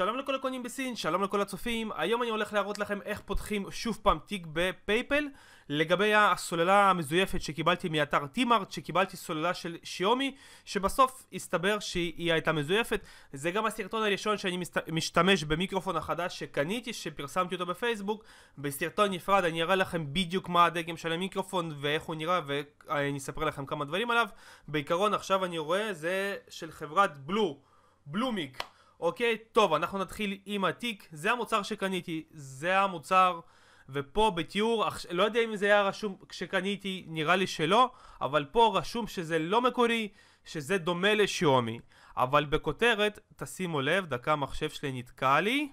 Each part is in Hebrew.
שלום לכל הקונים בסין, שלום לכל הצופים, היום אני הולך להראות לכם איך פותחים שוב פעם תיק בפייפל לגבי הסוללה המזויפת שקיבלתי מאתר טימארט, שקיבלתי סוללה של שיומי שבסוף הסתבר שהיא הייתה מזויפת זה גם הסרטון הראשון שאני משתמש במיקרופון החדש שקניתי, שפרסמתי אותו בפייסבוק בסרטון נפרד אני אראה לכם בדיוק מה הדגם של המיקרופון ואיך הוא נראה ואני אספר לכם כמה דברים עליו בעיקרון עכשיו אני רואה זה של חברת בלו, בלומיק אוקיי, טוב, אנחנו נתחיל עם התיק, זה המוצר שקניתי, זה המוצר, ופה בתיאור, לא יודע אם זה היה רשום כשקניתי, נראה לי שלא, אבל פה רשום שזה לא מקורי, שזה דומה לשיומי, אבל בכותרת, תשימו לב, דקה המחשב שלי נתקע לי,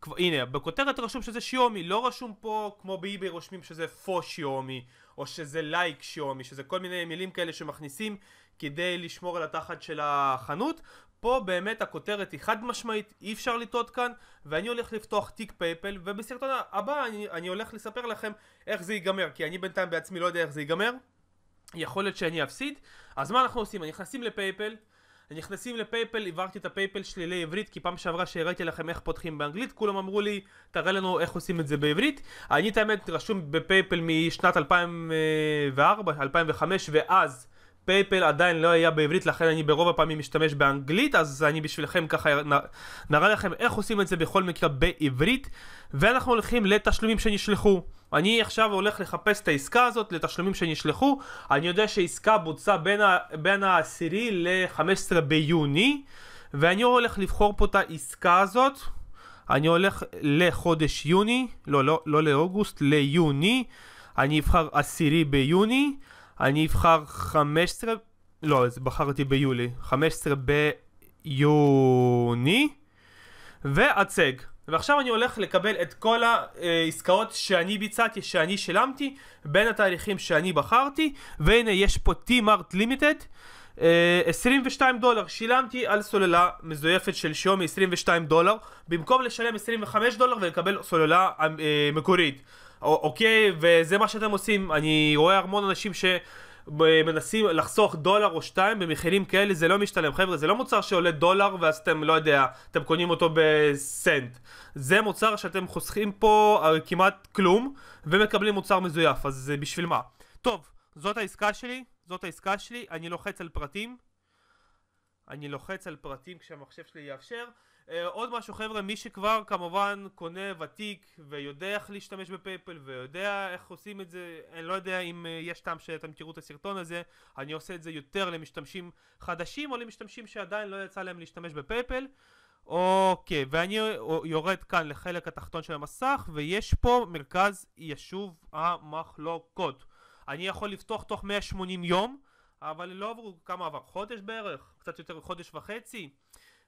כבר, הנה, בכותרת רשום שזה שיומי, לא רשום פה כמו באיבי רושמים שזה פו שיומי או שזה לייק שיומי, שזה כל מיני מילים כאלה שמכניסים כדי לשמור על התחת של החנות. פה באמת הכותרת היא חד משמעית, אי אפשר לטעות כאן, ואני הולך לפתוח תיק פייפל, ובסרטון הבא אני, אני הולך לספר לכם איך זה ייגמר, כי אני בינתיים בעצמי לא יודע איך זה ייגמר. יכול להיות שאני אפסיד. אז מה אנחנו עושים? נכנסים לפייפל, נכנסים לפייפל, עברתי את הפייפל שלי לעברית, כי פעם שעברה שהראיתי לכם איך פותחים באנגלית, כולם אמרו לי, תראה לנו איך עושים את זה בעברית. אני את האמת רשום בפייפל משנת 2004, 2005 ואז. פייפל עדיין לא היה בעברית, לכן אני ברוב הפעמים משתמש באנגלית, אז אני בשבילכם ככה נראה לכם איך עושים את זה בכל מקרה בעברית, ואנחנו הולכים לתשלומים שנשלחו. אני עכשיו הולך לחפש את העסקה הזאת לתשלומים שנשלחו, אני יודע שהעסקה בוצעה בין, ה- בין ה-10 ל-15 ביוני, ואני הולך לבחור פה את העסקה הזאת. אני הולך לחודש יוני, לא, לא, לא לאוגוסט, ליוני, אני אבחר עשירי ביוני, אני אבחר 15, לא, אז בחרתי ביולי, 15 ביוני, ואצג. ועכשיו אני הולך לקבל את כל העסקאות שאני ביצעתי, שאני שילמתי, בין התהליכים שאני בחרתי, והנה יש פה T-Mart Limited. 22 אה, דולר, שילמתי על סוללה מזויפת של שיומי 22 דולר במקום לשלם 25 דולר ולקבל סוללה אה, מקורית אוקיי, וזה מה שאתם עושים, אני רואה המון אנשים שמנסים אה, לחסוך דולר או שתיים במחירים כאלה, זה לא משתלם חבר'ה, זה לא מוצר שעולה דולר ואז אתם, לא יודע, אתם קונים אותו בסנט זה מוצר שאתם חוסכים פה אה, כמעט כלום ומקבלים מוצר מזויף, אז בשביל מה? טוב, זאת העסקה שלי זאת העסקה שלי, אני לוחץ על פרטים. אני לוחץ על פרטים כשהמחשב שלי יאפשר. Uh, עוד משהו חבר'ה, מי שכבר כמובן קונה ותיק ויודע איך להשתמש בפייפל ויודע איך עושים את זה, אני לא יודע אם uh, יש טעם שאתם תראו את הסרטון הזה, אני עושה את זה יותר למשתמשים חדשים או למשתמשים שעדיין לא יצא להם להשתמש בפייפל. אוקיי, okay, ואני אה, יורד כאן לחלק התחתון של המסך ויש פה מרכז יישוב המחלוקות. אני יכול לפתוח תוך 180 יום, אבל לא עברו, כמה עבר? חודש בערך? קצת יותר חודש וחצי?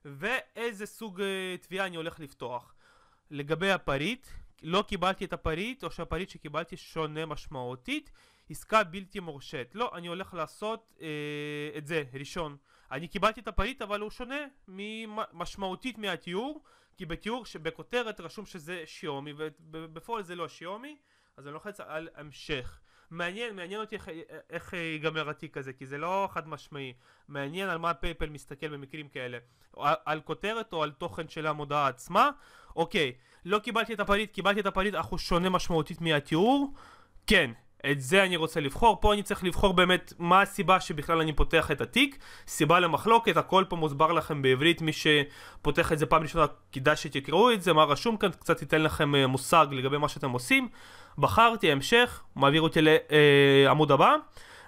ואיזה סוג אה, תביעה אני הולך לפתוח. לגבי הפריט, לא קיבלתי את הפריט, או שהפריט שקיבלתי שונה משמעותית, עסקה בלתי מורשית. לא, אני הולך לעשות אה, את זה, ראשון. אני קיבלתי את הפריט, אבל הוא שונה משמעותית מהתיאור, כי בתיאור שבכותרת רשום שזה שיומי, ובפועל זה לא שיומי, אז אני לוחץ לא על המשך. מעניין, מעניין אותי איך, איך ייגמר התיק הזה, כי זה לא חד משמעי. מעניין על מה פייפל מסתכל במקרים כאלה. על, על כותרת או על תוכן של המודעה עצמה. אוקיי, לא קיבלתי את הפריט, קיבלתי את הפריט, אך הוא שונה משמעותית מהתיאור. כן, את זה אני רוצה לבחור, פה אני צריך לבחור באמת מה הסיבה שבכלל אני פותח את התיק, סיבה למחלוקת, הכל פה מוסבר לכם בעברית, מי שפותח את זה פעם ראשונה כדאי שתקראו את זה, מה רשום כאן, קצת ייתן לכם אה, מושג לגבי מה שאתם עושים, בחרתי המשך, מעביר אותי לעמוד הבא,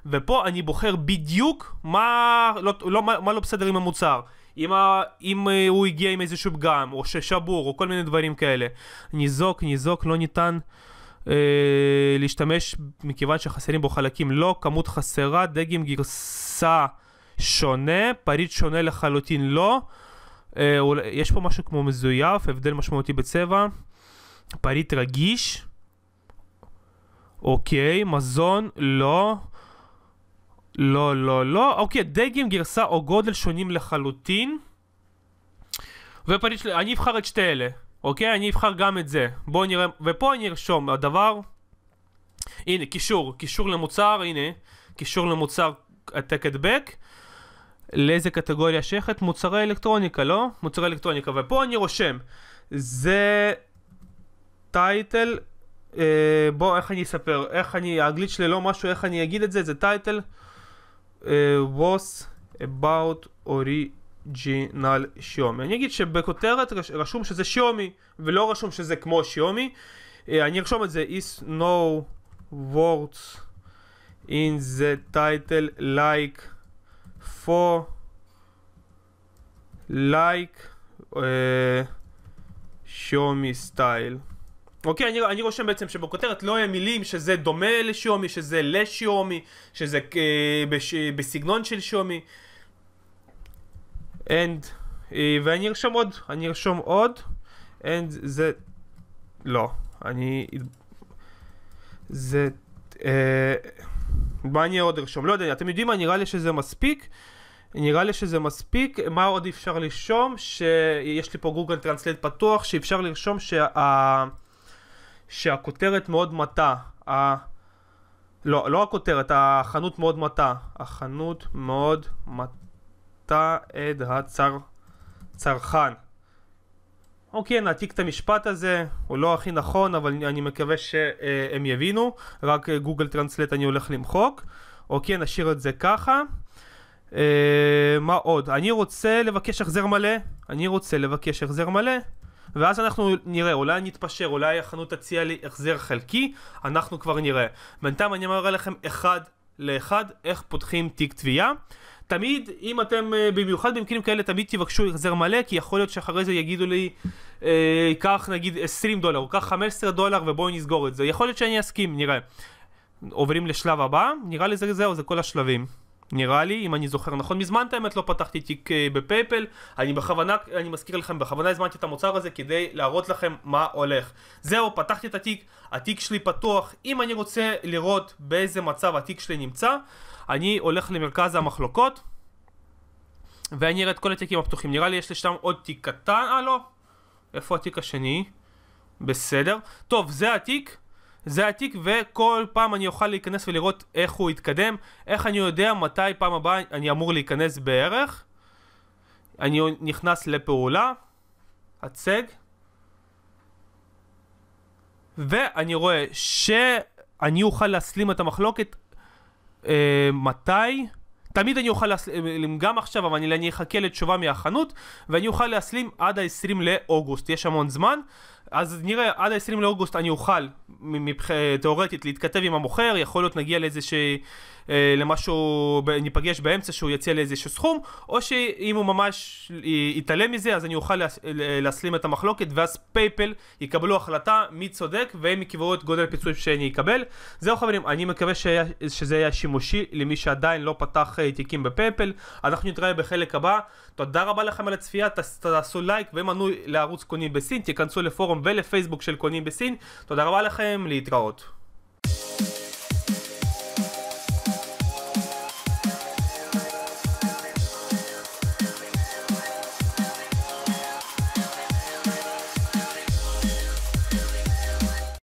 ופה אני בוחר בדיוק מה לא, לא, מה, מה לא בסדר עם המוצר. אם, ה, אם אה, הוא הגיע עם איזשהו פגם, או ששבור, או כל מיני דברים כאלה. ניזוק, ניזוק, לא ניתן. אה, להשתמש מכיוון שחסרים בו חלקים לא, כמות חסרה, דגם גרסה שונה, פריט שונה לחלוטין לא, אה, יש פה משהו כמו מזויף, הבדל משמעותי בצבע, פריט רגיש, אוקיי, מזון, לא. לא, לא, לא. אוקיי, דגים גרסה או גודל שונים לחלוטין. ופריט שלי, אני אבחר את שתי אלה. אוקיי, אני אבחר גם את זה. בואו נראה, ופה אני ארשום, הדבר... הנה, קישור, קישור למוצר, הנה. קישור למוצר העתק הדבק. לאיזה קטגוריה שייכת? מוצרי אלקטרוניקה, לא? מוצרי אלקטרוניקה. ופה אני רושם. זה... טייטל אה, בוא, איך אני אספר, איך אני, האנגלית שלי לא משהו, איך אני אגיד את זה, זה טייטל, אה, was about original שיומי. אני אגיד שבכותרת רשום שזה שיומי, ולא רשום שזה כמו שיומי. אה, אני ארשום את זה, is no words in the title like for like uh, show me style אוקיי, אני, אני רושם בעצם שבכותרת לא יהיה מילים שזה דומה לשיומי, שזה לשיומי, שזה אה, בש, בסגנון של שיומי. And, אה, ואני ארשום עוד, אני ארשום עוד, and זה, לא, אני, זה, אה, מה אני עוד ארשום? לא יודע, אתם יודעים מה, נראה לי שזה מספיק. נראה לי שזה מספיק, מה עוד אפשר לרשום? שיש לי פה גוגל טרנסלט פתוח, שאפשר לרשום שה... שהכותרת מאוד מטה, ה... לא, לא הכותרת, החנות מאוד מטה, החנות מאוד מטה את הצרכן. אוקיי, נעתיק את המשפט הזה, הוא לא הכי נכון, אבל אני מקווה שהם יבינו, רק אה, גוגל טרנסלט אני הולך למחוק. אוקיי, נשאיר את זה ככה. אה, מה עוד? אני רוצה לבקש החזר מלא. אני רוצה לבקש החזר מלא. ואז אנחנו נראה, אולי נתפשר, אולי החנות תציע לי החזר חלקי, אנחנו כבר נראה. בינתיים אני מראה לכם אחד לאחד איך פותחים תיק תביעה. תמיד, אם אתם, אה, במיוחד במקרים כאלה, תמיד תבקשו החזר מלא, כי יכול להיות שאחרי זה יגידו לי, אה, קח נגיד 20 דולר, או קח 15 דולר ובואו נסגור את זה. יכול להיות שאני אסכים, נראה. עוברים לשלב הבא, נראה לי זה זהו, זה כל השלבים. נראה לי, אם אני זוכר נכון. מזמן את האמת לא פתחתי תיק אה, בפייפל, אני בכוונה, אני מזכיר לכם, בכוונה הזמנתי את המוצר הזה כדי להראות לכם מה הולך. זהו, פתחתי את התיק, התיק שלי פתוח. אם אני רוצה לראות באיזה מצב התיק שלי נמצא, אני הולך למרכז המחלוקות, ואני אראה את כל התיקים הפתוחים. נראה לי יש לי שם עוד תיק קטן, אה לא, איפה התיק השני? בסדר. טוב, זה התיק. זה התיק וכל פעם אני אוכל להיכנס ולראות איך הוא התקדם, איך אני יודע מתי פעם הבאה אני אמור להיכנס בערך. אני נכנס לפעולה, הצג, ואני רואה שאני אוכל להסלים את המחלוקת אה, מתי? תמיד אני אוכל להסלים, גם עכשיו, אבל אני, אני אחכה לתשובה מהחנות, ואני אוכל להסלים עד ה-20 לאוגוסט, יש המון זמן, אז נראה, עד ה-20 לאוגוסט אני אוכל מבח... תאורטית להתכתב עם המוכר, יכול להיות נגיע לאיזה ש... אה, למשהו, ניפגש באמצע שהוא יציע לאיזשהו סכום, או שאם הוא ממש יתעלם מזה, אז אני אוכל להס... להסלים את המחלוקת, ואז פייפל יקבלו החלטה מי צודק, והם יקבעו את גודל הפיצוי שאני אקבל. זהו חברים, אני מקווה שהיה... שזה היה שימושי למי שעדיין לא פתח אה, תיקים בפייפל. אנחנו נתראה בחלק הבא. תודה רבה לכם על הצפייה, תעשו לייק ומנוי לערוץ קונים בסין, תיכנסו לפורום ולפייסבוק של קונים בסין. תודה רבה לכם, להתראות.